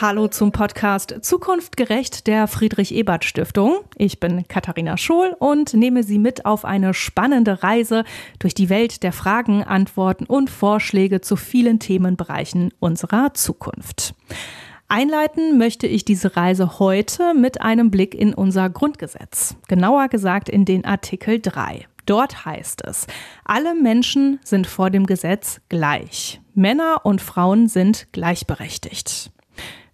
Hallo zum Podcast Zukunftgerecht der Friedrich-Ebert-Stiftung. Ich bin Katharina Schohl und nehme Sie mit auf eine spannende Reise durch die Welt der Fragen, Antworten und Vorschläge zu vielen Themenbereichen unserer Zukunft. Einleiten möchte ich diese Reise heute mit einem Blick in unser Grundgesetz, genauer gesagt in den Artikel 3. Dort heißt es, alle Menschen sind vor dem Gesetz gleich. Männer und Frauen sind gleichberechtigt.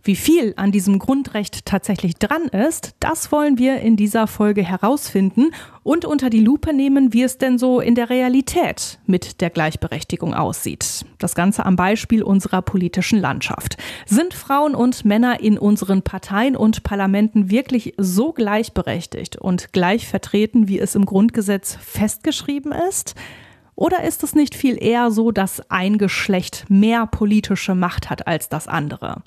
Wie viel an diesem Grundrecht tatsächlich dran ist, das wollen wir in dieser Folge herausfinden und unter die Lupe nehmen, wie es denn so in der Realität mit der Gleichberechtigung aussieht. Das Ganze am Beispiel unserer politischen Landschaft. Sind Frauen und Männer in unseren Parteien und Parlamenten wirklich so gleichberechtigt und gleich vertreten, wie es im Grundgesetz festgeschrieben ist? Oder ist es nicht viel eher so, dass ein Geschlecht mehr politische Macht hat als das andere?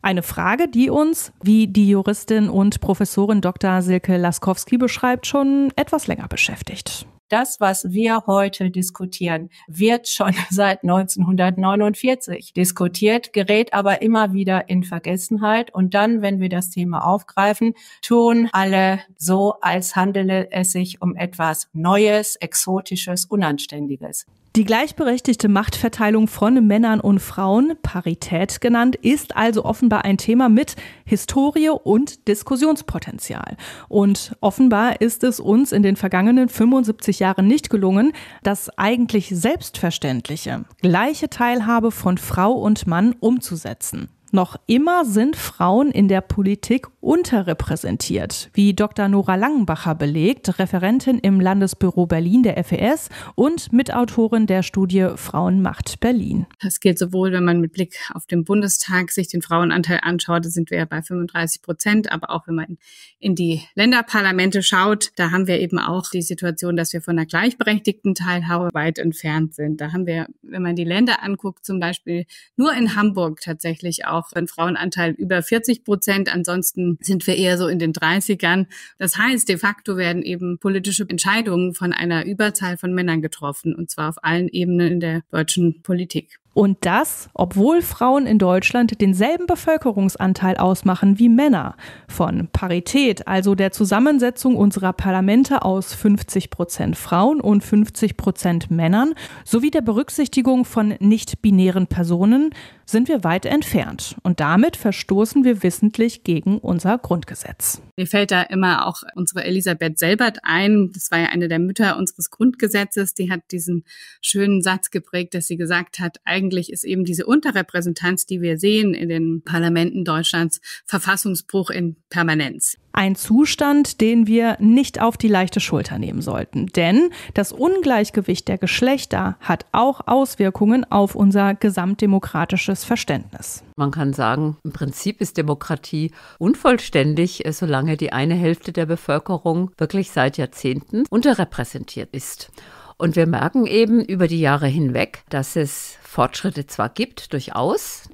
Eine Frage, die uns, wie die Juristin und Professorin Dr. Silke Laskowski beschreibt, schon etwas länger beschäftigt. Das, was wir heute diskutieren, wird schon seit 1949 diskutiert, gerät aber immer wieder in Vergessenheit. Und dann, wenn wir das Thema aufgreifen, tun alle so, als handele es sich um etwas Neues, Exotisches, Unanständiges. Die gleichberechtigte Machtverteilung von Männern und Frauen, Parität genannt, ist also offenbar ein Thema mit Historie und Diskussionspotenzial. Und offenbar ist es uns in den vergangenen 75 Jahren nicht gelungen, das eigentlich selbstverständliche, gleiche Teilhabe von Frau und Mann umzusetzen. Noch immer sind Frauen in der Politik unterrepräsentiert, wie Dr. Nora Langenbacher belegt, Referentin im Landesbüro Berlin der FES und Mitautorin der Studie Frauen macht Berlin. Das gilt sowohl, wenn man mit Blick auf den Bundestag sich den Frauenanteil anschaut, da sind wir ja bei 35 Prozent, aber auch wenn man in die Länderparlamente schaut, da haben wir eben auch die Situation, dass wir von der gleichberechtigten Teilhabe weit entfernt sind. Da haben wir, wenn man die Länder anguckt, zum Beispiel nur in Hamburg tatsächlich auch auch einen Frauenanteil über 40 Prozent. Ansonsten sind wir eher so in den 30ern. Das heißt, de facto werden eben politische Entscheidungen von einer Überzahl von Männern getroffen, und zwar auf allen Ebenen in der deutschen Politik. Und das, obwohl Frauen in Deutschland denselben Bevölkerungsanteil ausmachen wie Männer. Von Parität, also der Zusammensetzung unserer Parlamente aus 50 Prozent Frauen und 50 Prozent Männern, sowie der Berücksichtigung von nicht-binären Personen, sind wir weit entfernt. Und damit verstoßen wir wissentlich gegen unser Grundgesetz. Mir fällt da immer auch unsere Elisabeth Selbert ein. Das war ja eine der Mütter unseres Grundgesetzes. Die hat diesen schönen Satz geprägt, dass sie gesagt hat, eigentlich ist eben diese Unterrepräsentanz, die wir sehen in den Parlamenten Deutschlands, Verfassungsbruch in Permanenz. Ein Zustand, den wir nicht auf die leichte Schulter nehmen sollten. Denn das Ungleichgewicht der Geschlechter hat auch Auswirkungen auf unser gesamtdemokratisches Verständnis. Man kann sagen, im Prinzip ist Demokratie unvollständig, äh, solange die eine Hälfte der Bevölkerung wirklich seit Jahrzehnten unterrepräsentiert ist. Und wir merken eben über die Jahre hinweg, dass es Fortschritte zwar gibt, durchaus,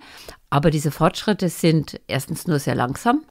aber diese Fortschritte sind erstens nur sehr langsam.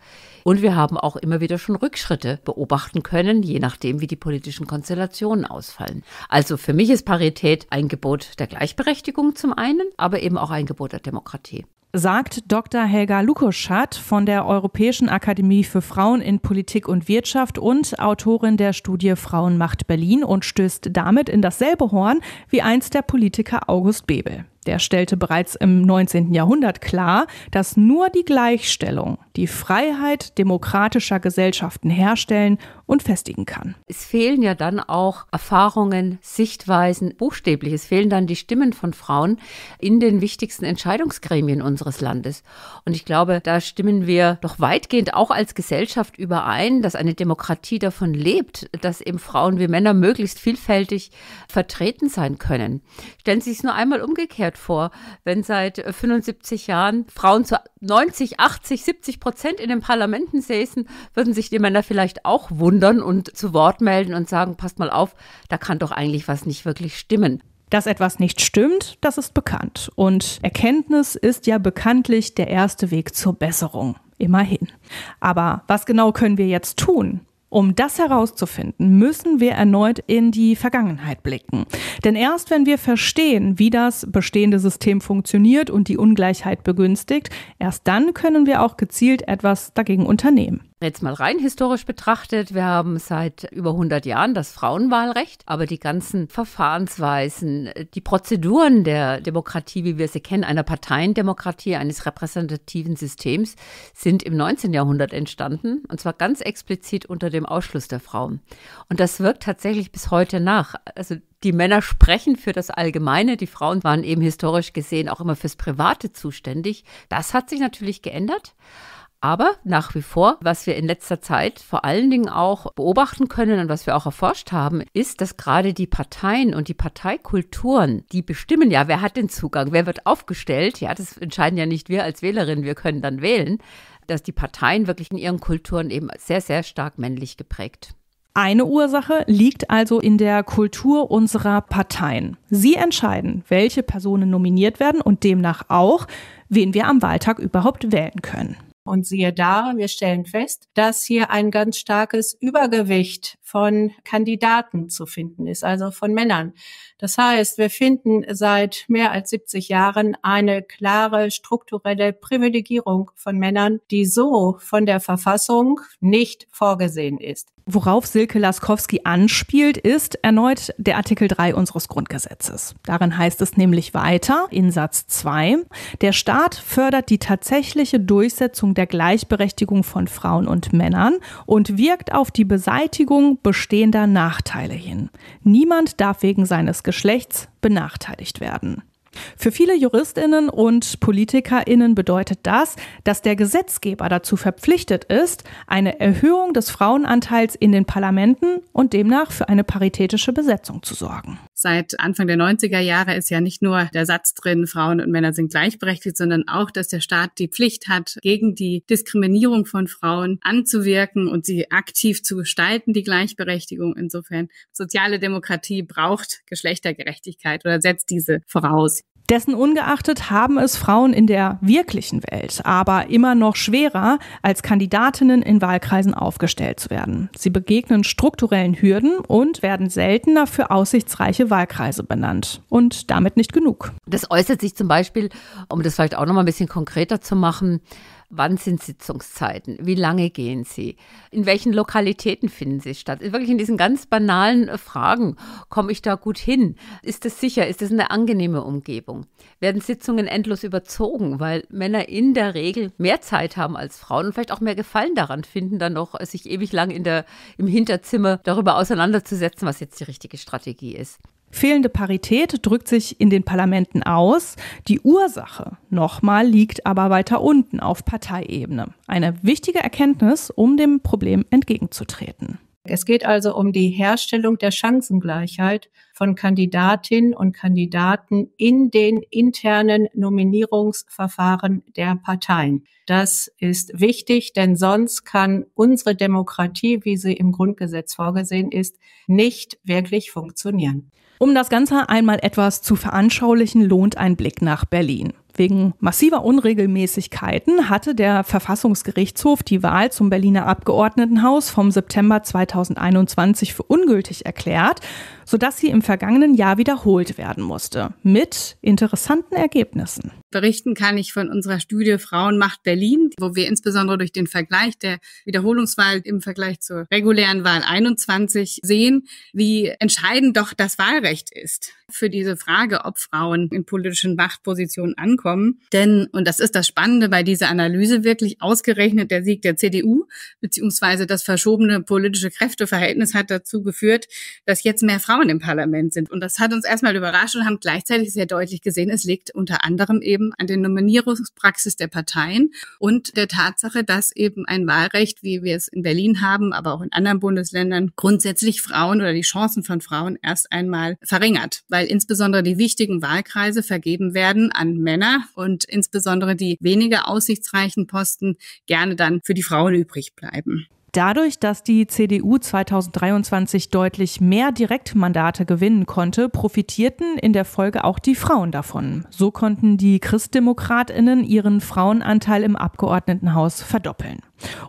Und wir haben auch immer wieder schon Rückschritte beobachten können, je nachdem, wie die politischen Konstellationen ausfallen. Also für mich ist Parität ein Gebot der Gleichberechtigung zum einen, aber eben auch ein Gebot der Demokratie sagt Dr. Helga Lukoschat von der Europäischen Akademie für Frauen in Politik und Wirtschaft und Autorin der Studie Frauen macht Berlin und stößt damit in dasselbe Horn wie einst der Politiker August Bebel. Der stellte bereits im 19. Jahrhundert klar, dass nur die Gleichstellung die Freiheit demokratischer Gesellschaften herstellen und festigen kann. Es fehlen ja dann auch Erfahrungen, Sichtweisen, buchstäblich. Es fehlen dann die Stimmen von Frauen in den wichtigsten Entscheidungsgremien unserer unseres Landes. Und ich glaube, da stimmen wir doch weitgehend auch als Gesellschaft überein, dass eine Demokratie davon lebt, dass eben Frauen wie Männer möglichst vielfältig vertreten sein können. Stellen Sie sich nur einmal umgekehrt vor, wenn seit 75 Jahren Frauen zu 90, 80, 70 Prozent in den Parlamenten säßen, würden sich die Männer vielleicht auch wundern und zu Wort melden und sagen, passt mal auf, da kann doch eigentlich was nicht wirklich stimmen. Dass etwas nicht stimmt, das ist bekannt. Und Erkenntnis ist ja bekanntlich der erste Weg zur Besserung. Immerhin. Aber was genau können wir jetzt tun? Um das herauszufinden, müssen wir erneut in die Vergangenheit blicken. Denn erst wenn wir verstehen, wie das bestehende System funktioniert und die Ungleichheit begünstigt, erst dann können wir auch gezielt etwas dagegen unternehmen. Jetzt mal rein historisch betrachtet, wir haben seit über 100 Jahren das Frauenwahlrecht, aber die ganzen Verfahrensweisen, die Prozeduren der Demokratie, wie wir sie kennen, einer Parteiendemokratie, eines repräsentativen Systems, sind im 19. Jahrhundert entstanden, und zwar ganz explizit unter dem Ausschluss der Frauen. Und das wirkt tatsächlich bis heute nach. Also die Männer sprechen für das Allgemeine, die Frauen waren eben historisch gesehen auch immer fürs Private zuständig. Das hat sich natürlich geändert, aber nach wie vor, was wir in letzter Zeit vor allen Dingen auch beobachten können und was wir auch erforscht haben, ist, dass gerade die Parteien und die Parteikulturen, die bestimmen ja, wer hat den Zugang, wer wird aufgestellt. Ja, das entscheiden ja nicht wir als Wählerinnen, wir können dann wählen, dass die Parteien wirklich in ihren Kulturen eben sehr, sehr stark männlich geprägt. Eine Ursache liegt also in der Kultur unserer Parteien. Sie entscheiden, welche Personen nominiert werden und demnach auch, wen wir am Wahltag überhaupt wählen können. Und siehe da, wir stellen fest, dass hier ein ganz starkes Übergewicht von Kandidaten zu finden ist, also von Männern. Das heißt, wir finden seit mehr als 70 Jahren eine klare strukturelle Privilegierung von Männern, die so von der Verfassung nicht vorgesehen ist. Worauf Silke Laskowski anspielt, ist erneut der Artikel 3 unseres Grundgesetzes. Darin heißt es nämlich weiter in Satz 2, der Staat fördert die tatsächliche Durchsetzung der Gleichberechtigung von Frauen und Männern und wirkt auf die Beseitigung, bestehender Nachteile hin. Niemand darf wegen seines Geschlechts benachteiligt werden. Für viele Juristinnen und Politikerinnen bedeutet das, dass der Gesetzgeber dazu verpflichtet ist, eine Erhöhung des Frauenanteils in den Parlamenten und demnach für eine paritätische Besetzung zu sorgen seit Anfang der 90er Jahre ist ja nicht nur der Satz drin, Frauen und Männer sind gleichberechtigt, sondern auch, dass der Staat die Pflicht hat, gegen die Diskriminierung von Frauen anzuwirken und sie aktiv zu gestalten, die Gleichberechtigung. Insofern, soziale Demokratie braucht Geschlechtergerechtigkeit oder setzt diese voraus. Dessen ungeachtet haben es Frauen in der wirklichen Welt aber immer noch schwerer, als Kandidatinnen in Wahlkreisen aufgestellt zu werden. Sie begegnen strukturellen Hürden und werden seltener für aussichtsreiche Wahlkreise benannt. Und damit nicht genug. Das äußert sich zum Beispiel, um das vielleicht auch noch mal ein bisschen konkreter zu machen, Wann sind Sitzungszeiten? Wie lange gehen sie? In welchen Lokalitäten finden sie statt? Wirklich in diesen ganz banalen äh, Fragen. Komme ich da gut hin? Ist es sicher? Ist es eine angenehme Umgebung? Werden Sitzungen endlos überzogen, weil Männer in der Regel mehr Zeit haben als Frauen und vielleicht auch mehr Gefallen daran finden, dann noch äh, sich ewig lang in der, im Hinterzimmer darüber auseinanderzusetzen, was jetzt die richtige Strategie ist? Fehlende Parität drückt sich in den Parlamenten aus. Die Ursache nochmal liegt aber weiter unten auf Parteiebene. Eine wichtige Erkenntnis, um dem Problem entgegenzutreten. Es geht also um die Herstellung der Chancengleichheit von Kandidatinnen und Kandidaten in den internen Nominierungsverfahren der Parteien. Das ist wichtig, denn sonst kann unsere Demokratie, wie sie im Grundgesetz vorgesehen ist, nicht wirklich funktionieren. Um das Ganze einmal etwas zu veranschaulichen, lohnt ein Blick nach Berlin. Wegen massiver Unregelmäßigkeiten hatte der Verfassungsgerichtshof die Wahl zum Berliner Abgeordnetenhaus vom September 2021 für ungültig erklärt sodass sie im vergangenen Jahr wiederholt werden musste, mit interessanten Ergebnissen. Berichten kann ich von unserer Studie Frauen macht Berlin, wo wir insbesondere durch den Vergleich der Wiederholungswahl im Vergleich zur regulären Wahl 21 sehen, wie entscheidend doch das Wahlrecht ist für diese Frage, ob Frauen in politischen Machtpositionen ankommen. Denn, und das ist das Spannende bei dieser Analyse, wirklich ausgerechnet der Sieg der CDU beziehungsweise das verschobene politische Kräfteverhältnis hat dazu geführt, dass jetzt mehr Frauen Frauen im Parlament sind. Und das hat uns erstmal überrascht und haben gleichzeitig sehr deutlich gesehen, es liegt unter anderem eben an der Nominierungspraxis der Parteien und der Tatsache, dass eben ein Wahlrecht, wie wir es in Berlin haben, aber auch in anderen Bundesländern, grundsätzlich Frauen oder die Chancen von Frauen erst einmal verringert, weil insbesondere die wichtigen Wahlkreise vergeben werden an Männer und insbesondere die weniger aussichtsreichen Posten gerne dann für die Frauen übrig bleiben. Dadurch, dass die CDU 2023 deutlich mehr Direktmandate gewinnen konnte, profitierten in der Folge auch die Frauen davon. So konnten die Christdemokratinnen ihren Frauenanteil im Abgeordnetenhaus verdoppeln.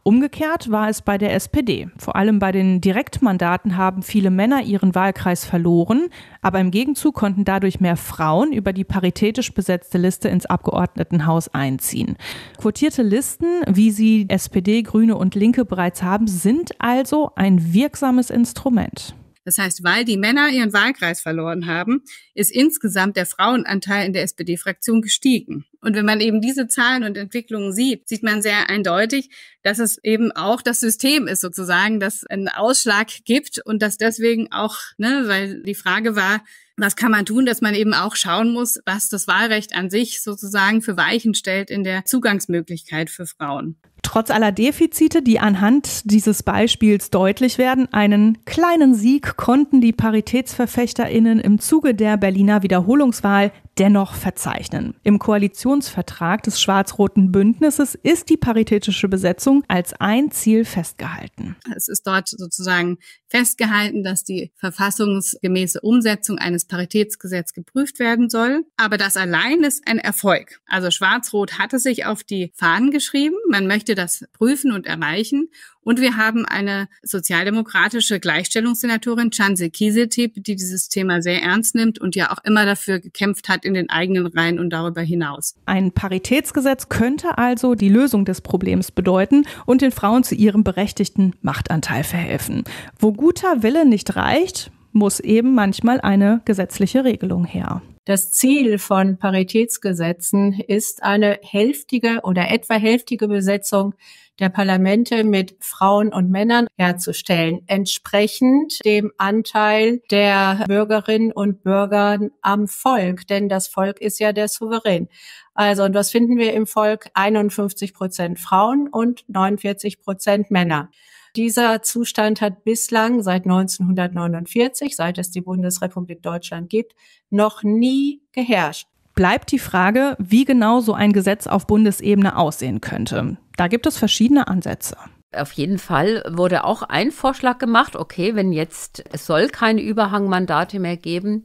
Umgekehrt war es bei der SPD. Vor allem bei den Direktmandaten haben viele Männer ihren Wahlkreis verloren, aber im Gegenzug konnten dadurch mehr Frauen über die paritätisch besetzte Liste ins Abgeordnetenhaus einziehen. Quotierte Listen, wie sie SPD, Grüne und Linke bereits haben, sind also ein wirksames Instrument. Das heißt, weil die Männer ihren Wahlkreis verloren haben, ist insgesamt der Frauenanteil in der SPD-Fraktion gestiegen. Und wenn man eben diese Zahlen und Entwicklungen sieht, sieht man sehr eindeutig, dass es eben auch das System ist sozusagen, dass einen Ausschlag gibt und dass deswegen auch, ne, weil die Frage war, was kann man tun, dass man eben auch schauen muss, was das Wahlrecht an sich sozusagen für Weichen stellt in der Zugangsmöglichkeit für Frauen trotz aller Defizite, die anhand dieses Beispiels deutlich werden, einen kleinen Sieg konnten die Paritätsverfechterinnen im Zuge der Berliner Wiederholungswahl dennoch verzeichnen. Im Koalitionsvertrag des schwarz-roten Bündnisses ist die paritätische Besetzung als ein Ziel festgehalten. Es ist dort sozusagen festgehalten, dass die verfassungsgemäße Umsetzung eines Paritätsgesetzes geprüft werden soll. Aber das allein ist ein Erfolg. Also Schwarz-Rot hatte sich auf die Fahnen geschrieben. Man möchte das prüfen und erreichen. Und wir haben eine sozialdemokratische Gleichstellungssenatorin, Chanse Kisetip, die dieses Thema sehr ernst nimmt und ja auch immer dafür gekämpft hat in den eigenen Reihen und darüber hinaus. Ein Paritätsgesetz könnte also die Lösung des Problems bedeuten und den Frauen zu ihrem berechtigten Machtanteil verhelfen. Wo guter Wille nicht reicht, muss eben manchmal eine gesetzliche Regelung her. Das Ziel von Paritätsgesetzen ist eine hälftige oder etwa hälftige Besetzung der Parlamente mit Frauen und Männern herzustellen, entsprechend dem Anteil der Bürgerinnen und Bürger am Volk, denn das Volk ist ja der Souverän. Also, und was finden wir im Volk? 51 Prozent Frauen und 49 Prozent Männer. Dieser Zustand hat bislang seit 1949, seit es die Bundesrepublik Deutschland gibt, noch nie geherrscht bleibt die Frage, wie genau so ein Gesetz auf Bundesebene aussehen könnte. Da gibt es verschiedene Ansätze. Auf jeden Fall wurde auch ein Vorschlag gemacht, okay, wenn jetzt, es soll keine Überhangmandate mehr geben,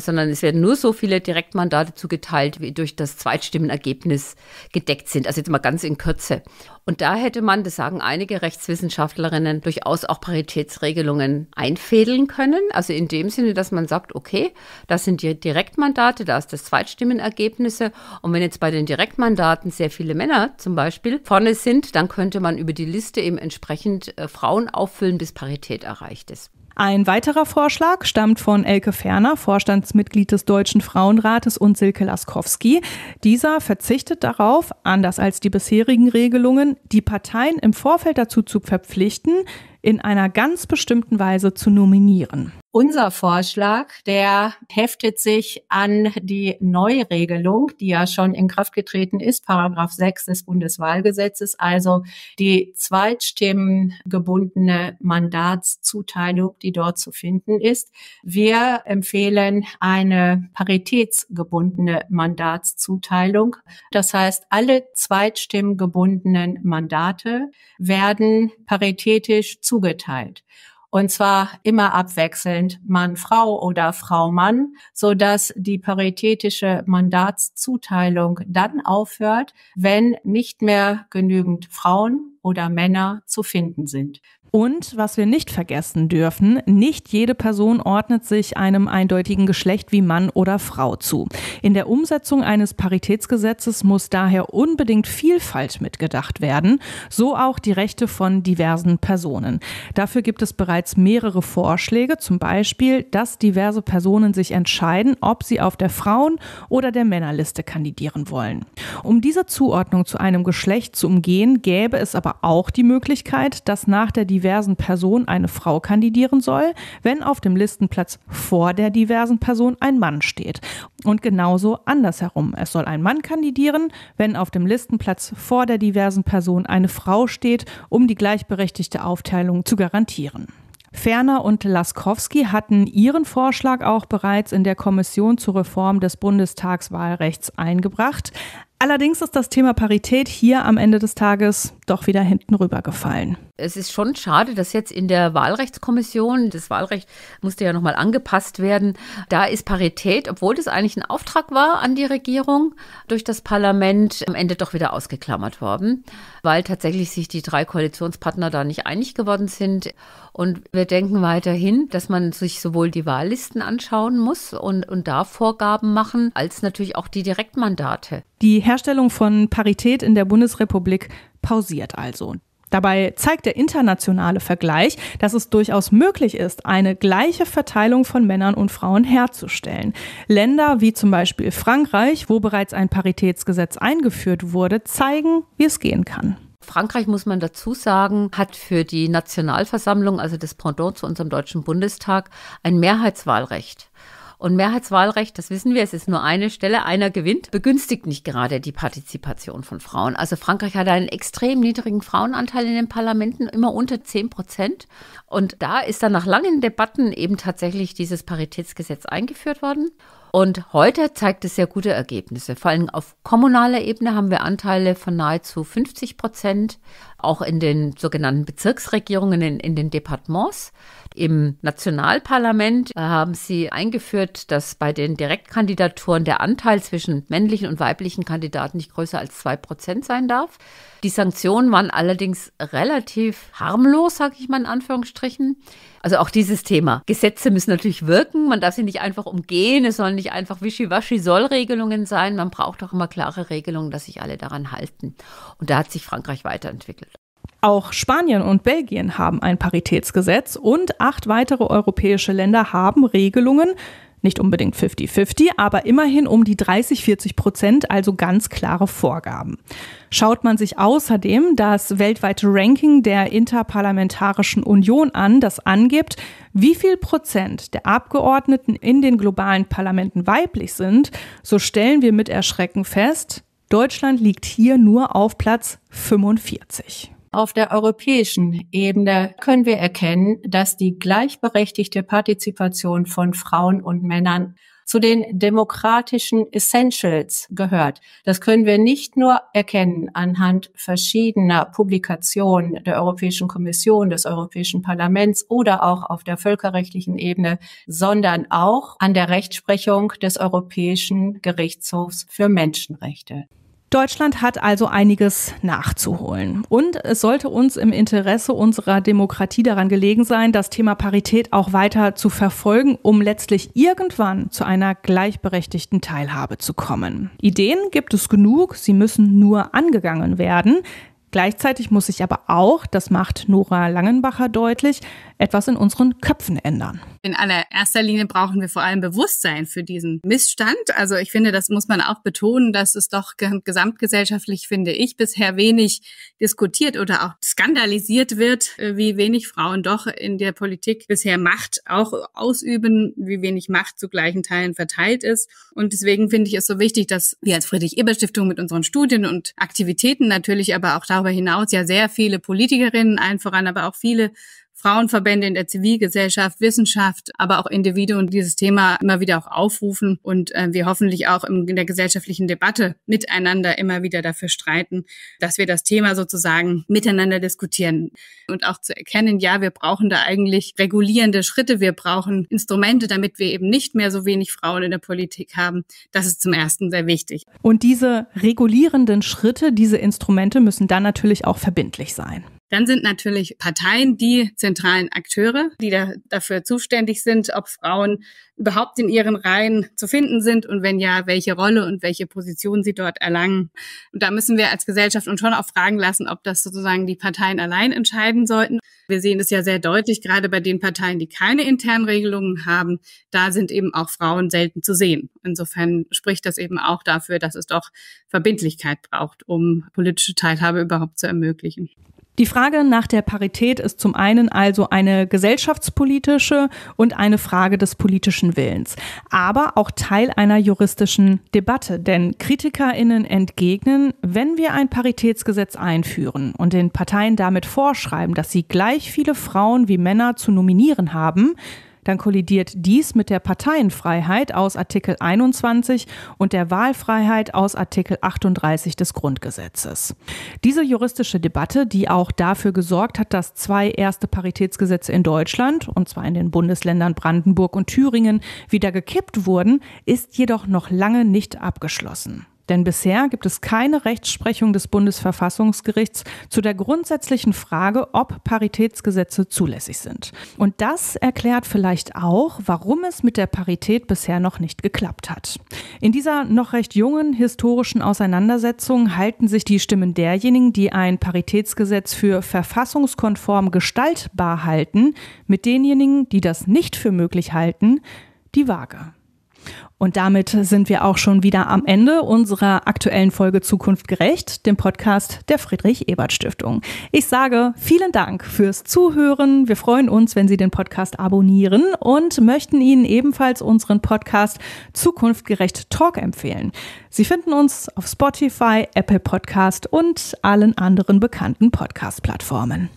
sondern es werden nur so viele Direktmandate zugeteilt, wie durch das Zweitstimmenergebnis gedeckt sind. Also jetzt mal ganz in Kürze. Und da hätte man, das sagen einige Rechtswissenschaftlerinnen, durchaus auch Paritätsregelungen einfädeln können. Also in dem Sinne, dass man sagt, okay, das sind die Direktmandate, da ist das Zweitstimmenergebnisse. Und wenn jetzt bei den Direktmandaten sehr viele Männer zum Beispiel vorne sind, dann könnte man über die Liste eben entsprechend äh, Frauen auffüllen, bis Parität erreicht ist. Ein weiterer Vorschlag stammt von Elke Ferner, Vorstandsmitglied des Deutschen Frauenrates und Silke Laskowski. Dieser verzichtet darauf, anders als die bisherigen Regelungen, die Parteien im Vorfeld dazu zu verpflichten, in einer ganz bestimmten Weise zu nominieren. Unser Vorschlag, der heftet sich an die Neuregelung, die ja schon in Kraft getreten ist, Paragraph 6 des Bundeswahlgesetzes, also die zweitstimmengebundene Mandatszuteilung, die dort zu finden ist. Wir empfehlen eine paritätsgebundene Mandatszuteilung. Das heißt, alle zweitstimmengebundenen Mandate werden paritätisch zugeteilt. Und zwar immer abwechselnd Mann, Frau oder Frau, Mann, so dass die paritätische Mandatszuteilung dann aufhört, wenn nicht mehr genügend Frauen oder Männer zu finden sind. Und was wir nicht vergessen dürfen, nicht jede Person ordnet sich einem eindeutigen Geschlecht wie Mann oder Frau zu. In der Umsetzung eines Paritätsgesetzes muss daher unbedingt Vielfalt mitgedacht werden, so auch die Rechte von diversen Personen. Dafür gibt es bereits mehrere Vorschläge, zum Beispiel, dass diverse Personen sich entscheiden, ob sie auf der Frauen- oder der Männerliste kandidieren wollen. Um diese Zuordnung zu einem Geschlecht zu umgehen, gäbe es aber auch die Möglichkeit, dass nach der diversen Person eine Frau kandidieren soll, wenn auf dem Listenplatz vor der diversen Person ein Mann steht. Und genauso andersherum. Es soll ein Mann kandidieren, wenn auf dem Listenplatz vor der diversen Person eine Frau steht, um die gleichberechtigte Aufteilung zu garantieren. Ferner und Laskowski hatten ihren Vorschlag auch bereits in der Kommission zur Reform des Bundestagswahlrechts eingebracht. Allerdings ist das Thema Parität hier am Ende des Tages doch wieder hinten rübergefallen es ist schon schade, dass jetzt in der Wahlrechtskommission, das Wahlrecht musste ja nochmal angepasst werden, da ist Parität, obwohl das eigentlich ein Auftrag war an die Regierung, durch das Parlament am Ende doch wieder ausgeklammert worden, weil tatsächlich sich die drei Koalitionspartner da nicht einig geworden sind. Und wir denken weiterhin, dass man sich sowohl die Wahllisten anschauen muss und, und da Vorgaben machen, als natürlich auch die Direktmandate. Die Herstellung von Parität in der Bundesrepublik pausiert also. Dabei zeigt der internationale Vergleich, dass es durchaus möglich ist, eine gleiche Verteilung von Männern und Frauen herzustellen. Länder wie zum Beispiel Frankreich, wo bereits ein Paritätsgesetz eingeführt wurde, zeigen, wie es gehen kann. Frankreich, muss man dazu sagen, hat für die Nationalversammlung, also das Pendant zu unserem Deutschen Bundestag, ein Mehrheitswahlrecht. Und Mehrheitswahlrecht, das wissen wir, es ist nur eine Stelle, einer gewinnt, begünstigt nicht gerade die Partizipation von Frauen. Also Frankreich hat einen extrem niedrigen Frauenanteil in den Parlamenten, immer unter 10 Prozent. Und da ist dann nach langen Debatten eben tatsächlich dieses Paritätsgesetz eingeführt worden. Und heute zeigt es sehr gute Ergebnisse. Vor allem auf kommunaler Ebene haben wir Anteile von nahezu 50 Prozent, auch in den sogenannten Bezirksregierungen, in, in den Departements. Im Nationalparlament äh, haben sie eingeführt, dass bei den Direktkandidaturen der Anteil zwischen männlichen und weiblichen Kandidaten nicht größer als zwei Prozent sein darf. Die Sanktionen waren allerdings relativ harmlos, sage ich mal in Anführungsstrichen. Also auch dieses Thema. Gesetze müssen natürlich wirken, man darf sie nicht einfach umgehen, es sollen nicht einfach wischiwaschi Sollregelungen sein, man braucht auch immer klare Regelungen, dass sich alle daran halten. Und da hat sich Frankreich weiterentwickelt. Auch Spanien und Belgien haben ein Paritätsgesetz und acht weitere europäische Länder haben Regelungen, nicht unbedingt 50-50, aber immerhin um die 30, 40 Prozent, also ganz klare Vorgaben. Schaut man sich außerdem das weltweite Ranking der Interparlamentarischen Union an, das angibt, wie viel Prozent der Abgeordneten in den globalen Parlamenten weiblich sind, so stellen wir mit Erschrecken fest, Deutschland liegt hier nur auf Platz 45. Auf der europäischen Ebene können wir erkennen, dass die gleichberechtigte Partizipation von Frauen und Männern zu den demokratischen Essentials gehört. Das können wir nicht nur erkennen anhand verschiedener Publikationen der Europäischen Kommission, des Europäischen Parlaments oder auch auf der völkerrechtlichen Ebene, sondern auch an der Rechtsprechung des Europäischen Gerichtshofs für Menschenrechte. Deutschland hat also einiges nachzuholen. Und es sollte uns im Interesse unserer Demokratie daran gelegen sein, das Thema Parität auch weiter zu verfolgen, um letztlich irgendwann zu einer gleichberechtigten Teilhabe zu kommen. Ideen gibt es genug, sie müssen nur angegangen werden. Gleichzeitig muss ich aber auch, das macht Nora Langenbacher deutlich, etwas in unseren Köpfen ändern. In allererster Linie brauchen wir vor allem Bewusstsein für diesen Missstand. Also ich finde, das muss man auch betonen, dass es doch gesamtgesellschaftlich, finde ich, bisher wenig diskutiert oder auch skandalisiert wird, äh, wie wenig Frauen doch in der Politik bisher Macht auch ausüben, wie wenig Macht zu gleichen Teilen verteilt ist. Und deswegen finde ich es so wichtig, dass wir als Friedrich-Ebert-Stiftung mit unseren Studien und Aktivitäten natürlich, aber auch darüber hinaus ja sehr viele Politikerinnen, allen voran aber auch viele Frauenverbände in der Zivilgesellschaft, Wissenschaft, aber auch Individuen dieses Thema immer wieder auch aufrufen und äh, wir hoffentlich auch in der gesellschaftlichen Debatte miteinander immer wieder dafür streiten, dass wir das Thema sozusagen miteinander diskutieren und auch zu erkennen, ja, wir brauchen da eigentlich regulierende Schritte, wir brauchen Instrumente, damit wir eben nicht mehr so wenig Frauen in der Politik haben. Das ist zum ersten sehr wichtig. Und diese regulierenden Schritte, diese Instrumente müssen dann natürlich auch verbindlich sein. Dann sind natürlich Parteien die zentralen Akteure, die da, dafür zuständig sind, ob Frauen überhaupt in ihren Reihen zu finden sind und wenn ja, welche Rolle und welche Position sie dort erlangen. Und da müssen wir als Gesellschaft uns schon auch fragen lassen, ob das sozusagen die Parteien allein entscheiden sollten. Wir sehen es ja sehr deutlich, gerade bei den Parteien, die keine internen Regelungen haben, da sind eben auch Frauen selten zu sehen. Insofern spricht das eben auch dafür, dass es doch Verbindlichkeit braucht, um politische Teilhabe überhaupt zu ermöglichen. Die Frage nach der Parität ist zum einen also eine gesellschaftspolitische und eine Frage des politischen Willens, aber auch Teil einer juristischen Debatte. Denn KritikerInnen entgegnen, wenn wir ein Paritätsgesetz einführen und den Parteien damit vorschreiben, dass sie gleich viele Frauen wie Männer zu nominieren haben, dann kollidiert dies mit der Parteienfreiheit aus Artikel 21 und der Wahlfreiheit aus Artikel 38 des Grundgesetzes. Diese juristische Debatte, die auch dafür gesorgt hat, dass zwei erste Paritätsgesetze in Deutschland, und zwar in den Bundesländern Brandenburg und Thüringen, wieder gekippt wurden, ist jedoch noch lange nicht abgeschlossen. Denn bisher gibt es keine Rechtsprechung des Bundesverfassungsgerichts zu der grundsätzlichen Frage, ob Paritätsgesetze zulässig sind. Und das erklärt vielleicht auch, warum es mit der Parität bisher noch nicht geklappt hat. In dieser noch recht jungen historischen Auseinandersetzung halten sich die Stimmen derjenigen, die ein Paritätsgesetz für verfassungskonform gestaltbar halten, mit denjenigen, die das nicht für möglich halten, die Waage. Und damit sind wir auch schon wieder am Ende unserer aktuellen Folge Zukunft gerecht, dem Podcast der Friedrich Ebert Stiftung. Ich sage vielen Dank fürs Zuhören. Wir freuen uns, wenn Sie den Podcast abonnieren und möchten Ihnen ebenfalls unseren Podcast Zukunft gerecht Talk empfehlen. Sie finden uns auf Spotify, Apple Podcast und allen anderen bekannten Podcast Plattformen.